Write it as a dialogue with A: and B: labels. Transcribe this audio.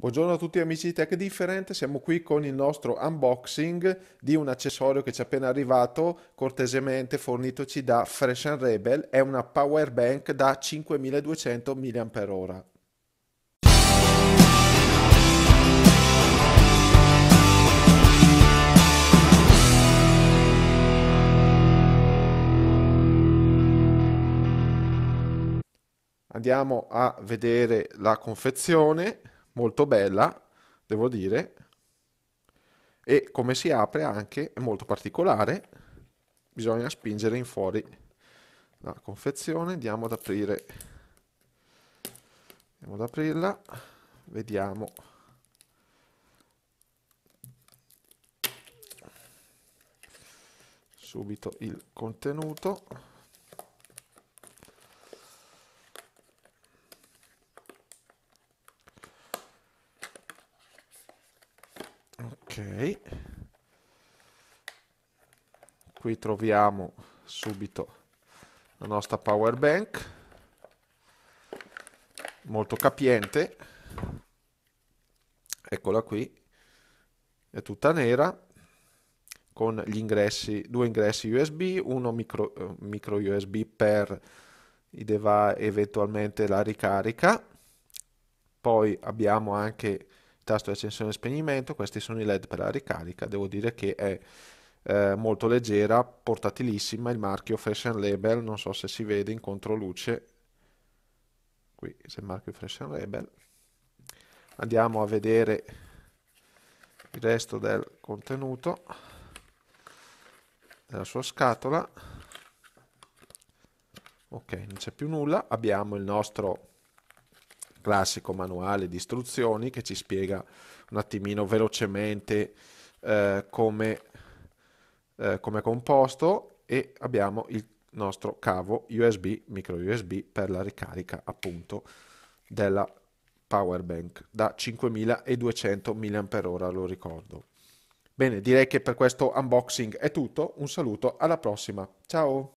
A: Buongiorno a tutti amici di Tech Different, siamo qui con il nostro unboxing di un accessorio che ci è appena arrivato, cortesemente fornitoci da Fresh and Rebel, è una power bank da 5200 mAh. Andiamo a vedere la confezione molto bella, devo dire, e come si apre anche è molto particolare, bisogna spingere in fuori la confezione, andiamo ad aprire, andiamo ad aprirla, vediamo. subito il contenuto qui troviamo subito la nostra power bank molto capiente eccola qui è tutta nera con gli ingressi due ingressi usb uno micro, eh, micro usb per eventualmente la ricarica poi abbiamo anche tasto di accensione e spegnimento, questi sono i led per la ricarica, devo dire che è eh, molto leggera, portatilissima, il marchio Fashion Label, non so se si vede in controluce, qui c'è il marchio Fashion Label, andiamo a vedere il resto del contenuto della sua scatola, ok non c'è più nulla, abbiamo il nostro classico manuale di istruzioni che ci spiega un attimino velocemente eh, come, eh, come è composto e abbiamo il nostro cavo USB, micro USB per la ricarica appunto della power bank da 5200 mAh lo ricordo. Bene, direi che per questo unboxing è tutto, un saluto, alla prossima, ciao!